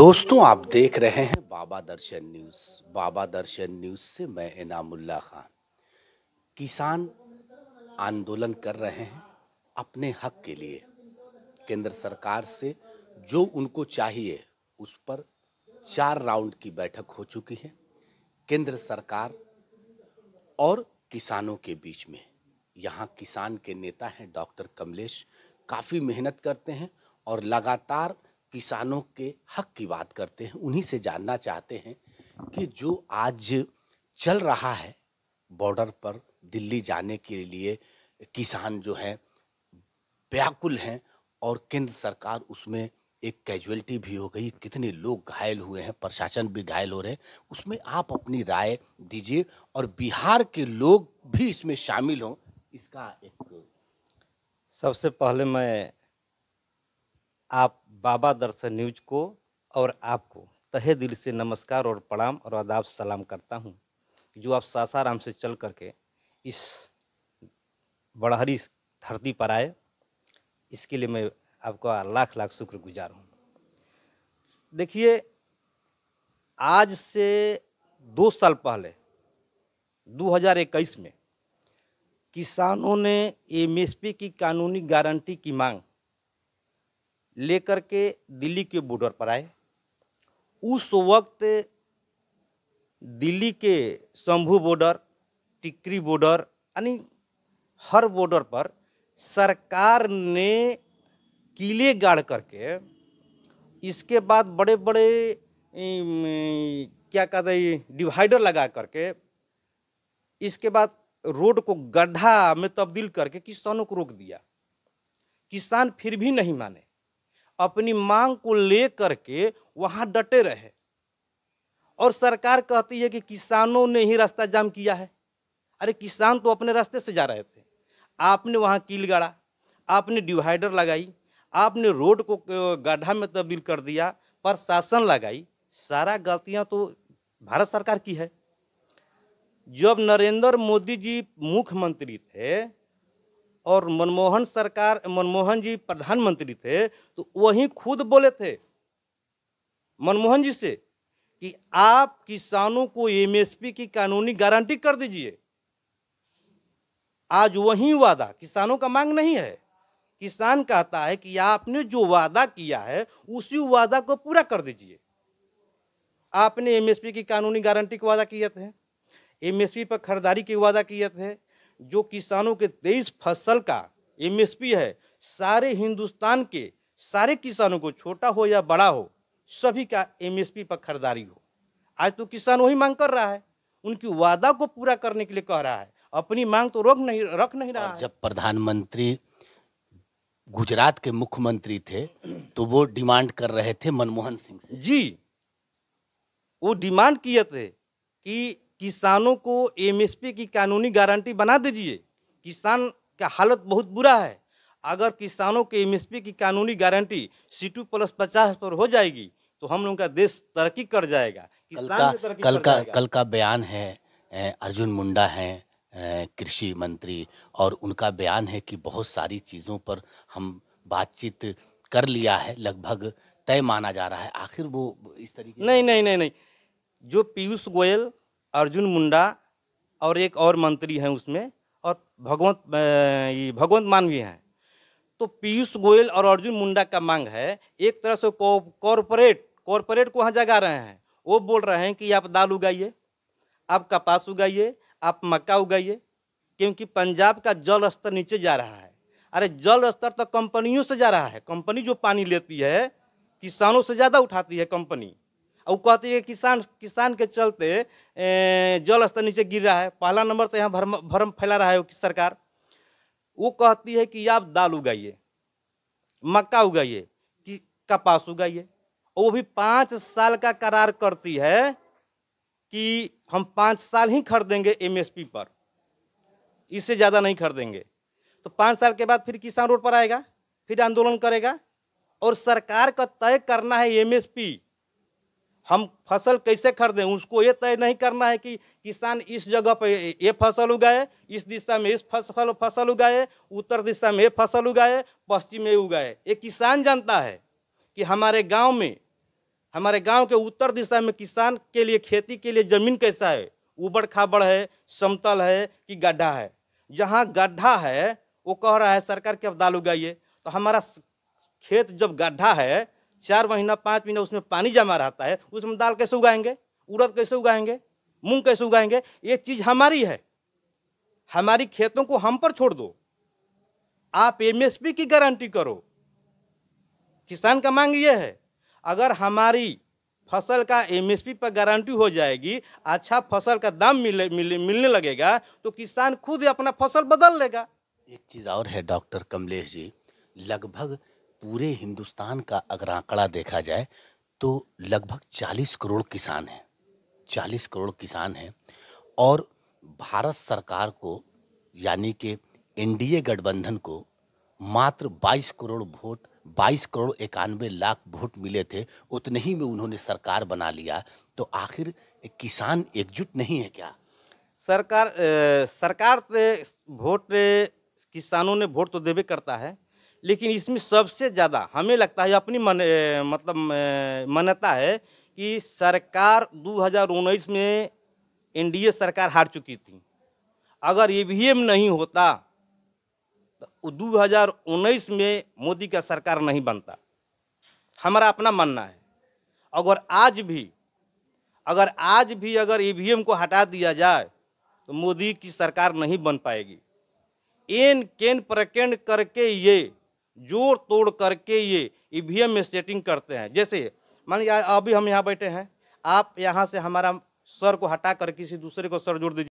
दोस्तों आप देख रहे हैं बाबा दर्शन न्यूज़ बाबा दर्शन न्यूज़ से मैं इनामुल्ला खान किसान आंदोलन कर रहे हैं अपने हक के लिए केंद्र सरकार से जो उनको चाहिए उस पर चार राउंड की बैठक हो चुकी है केंद्र सरकार और किसानों के बीच में यहाँ किसान के नेता हैं डॉक्टर कमलेश काफ़ी मेहनत करते हैं और लगातार किसानों के हक की बात करते हैं उन्हीं से जानना चाहते हैं कि जो आज चल रहा है बॉर्डर पर दिल्ली जाने के लिए किसान जो हैं व्याकुल हैं और केंद्र सरकार उसमें एक कैजुअलिटी भी हो गई कितने लोग घायल हुए हैं प्रशासन भी घायल हो रहे हैं उसमें आप अपनी राय दीजिए और बिहार के लोग भी इसमें शामिल हों इसका एक सबसे पहले मैं आप बाबा दर्शन न्यूज को और आपको तहे दिल से नमस्कार और प्रणाम और आदाब सलाम करता हूँ जो आप सासाराम से चल करके इस बड़हरी धरती पर आए इसके लिए मैं आपका लाख लाख शुक्रगुजार हूँ देखिए आज से दो साल पहले 2021 में किसानों ने एमएसपी की कानूनी गारंटी की मांग लेकर के दिल्ली के बॉर्डर पर आए उस वक्त दिल्ली के शंभू बॉर्डर टिकरी बॉर्डर यानी हर बॉर्डर पर सरकार ने किले गाड़ करके इसके बाद बड़े बड़े क्या कहते हैं डिवाइडर लगा करके इसके बाद रोड को गड्ढा में तब्दील करके किसानों को रोक दिया किसान फिर भी नहीं माने अपनी मांग को ले के वहाँ डटे रहे और सरकार कहती है कि किसानों ने ही रास्ता जाम किया है अरे किसान तो अपने रास्ते से जा रहे थे आपने वहाँ कील गाड़ा आपने डिवाइडर लगाई आपने रोड को गड्ढा में तब्दील कर दिया पर शासन लगाई सारा गलतियाँ तो भारत सरकार की है जब नरेंद्र मोदी जी मुख्यमंत्री थे और मनमोहन सरकार मनमोहन जी प्रधानमंत्री थे तो वही खुद बोले थे मनमोहन जी से कि आप किसानों को एमएसपी की कानूनी गारंटी कर दीजिए आज वही वादा किसानों का मांग नहीं है किसान कहता है कि आपने जो वादा किया है उसी वादा को पूरा कर दीजिए आपने एमएसपी की कानूनी गारंटी का वादा किया थे एमएसपी पर खरीदारी की वादा किए थे जो किसानों के तेईस फसल का एमएसपी है सारे हिंदुस्तान के सारे किसानों को छोटा हो या बड़ा हो सभी का एमएसपी पर खरीदारी हो आज तो किसान वही मांग कर रहा है उनकी वादा को पूरा करने के लिए कह रहा है अपनी मांग तो रोक नहीं रख नहीं रहा जब प्रधानमंत्री गुजरात के मुख्यमंत्री थे तो वो डिमांड कर रहे थे मनमोहन सिंह से जी वो डिमांड किए थे कि किसानों को एमएसपी की कानूनी गारंटी बना दीजिए किसान का हालत बहुत बुरा है अगर किसानों के एमएसपी की कानूनी गारंटी सी टू प्लस पचास पर हो जाएगी तो हम लोगों का देश तरक्की कर जाएगा कल का कल का कल का बयान है अर्जुन मुंडा है कृषि मंत्री और उनका बयान है कि बहुत सारी चीज़ों पर हम बातचीत कर लिया है लगभग तय माना जा रहा है आखिर वो इस तरीके नहीं नहीं नहीं नहीं जो पीयूष गोयल अर्जुन मुंडा और एक और मंत्री हैं उसमें और भगवंत ये भगवंत मान भी हैं तो पीयूष गोयल और अर्जुन मुंडा का मांग है एक तरह से कॉरपोरेट कॉरपोरेट को वहाँ जगा रहे हैं वो बोल रहे हैं कि आप दाल उगाइए आप कपास उगाइए आप मक्का उगाइए क्योंकि पंजाब का जल स्तर नीचे जा रहा है अरे जल स्तर तो कंपनियों से जा रहा है कंपनी जो पानी लेती है किसानों से ज़्यादा उठाती है कंपनी और कहते हैं किसान किसान के चलते जल स्तर नीचे गिर रहा है पहला नंबर तो यहाँ भरम भरम फैला रहा है सरकार वो कहती है कि आप दाल उगाइए मक्का उगाइए कि कपास उगाइए और वो भी पाँच साल का करार करती है कि हम पाँच साल ही खरीदेंगे एमएसपी पर इससे ज़्यादा नहीं खरीदेंगे तो पाँच साल के बाद फिर किसान रोड पर आएगा फिर आंदोलन करेगा और सरकार का तय करना है एमएसपी हम फसल कैसे खरीदें उसको ये तय नहीं करना है कि किसान इस जगह पे ये फसल उगाए इस दिशा में इस फसल फसल उगाए उत्तर दिशा में ये फसल उगाए पश्चिम में उगाए ये किसान जानता है कि हमारे गांव में हमारे गांव के उत्तर दिशा में किसान के लिए खेती के लिए ज़मीन कैसा है उबड़ खाबड़ है समतल है कि गड्ढा है जहाँ गड्ढा है वो कह रहा है सरकार के अब दाल उगाइए तो हमारा खेत जब गड्ढा है चार महीना पाँच महीना उसमें पानी जमा रहता है उसमें दाल कैसे उगाएंगे उड़द कैसे उगाएंगे मूंग कैसे उगाएंगे ये चीज़ हमारी है हमारी खेतों को हम पर छोड़ दो आप एमएसपी की गारंटी करो किसान का मांग ये है अगर हमारी फसल का एमएसपी पर गारंटी हो जाएगी अच्छा फसल का दाम मिले, मिले मिलने लगेगा तो किसान खुद अपना फसल बदल लेगा एक चीज़ और है डॉक्टर कमलेश जी लगभग पूरे हिंदुस्तान का अगर आंकड़ा देखा जाए तो लगभग 40 करोड़ किसान हैं 40 करोड़ किसान हैं और भारत सरकार को यानी कि एनडीए गठबंधन को मात्र 22 करोड़ वोट 22 करोड़ इक्यानवे लाख वोट मिले थे उतने ही में उन्होंने सरकार बना लिया तो आखिर किसान एकजुट नहीं है क्या सरकार ए, सरकार वोट किसानों ने वोट तो देवे करता है लेकिन इसमें सबसे ज़्यादा हमें लगता है अपनी मन मतलब मान्यता है कि सरकार दो में एनडीए सरकार हार चुकी थी अगर ईवीएम नहीं होता तो दो में मोदी का सरकार नहीं बनता हमारा अपना मानना है अगर आज भी अगर आज भी अगर ई को हटा दिया जाए तो मोदी की सरकार नहीं बन पाएगी एन केन प्रकेंड करके ये जोड़ तोड़ करके ये ई में सेटिंग करते हैं जैसे मान लिया अभी हम यहाँ बैठे हैं आप यहाँ से हमारा सर को हटा कर किसी दूसरे को सर जोड़ दीजिए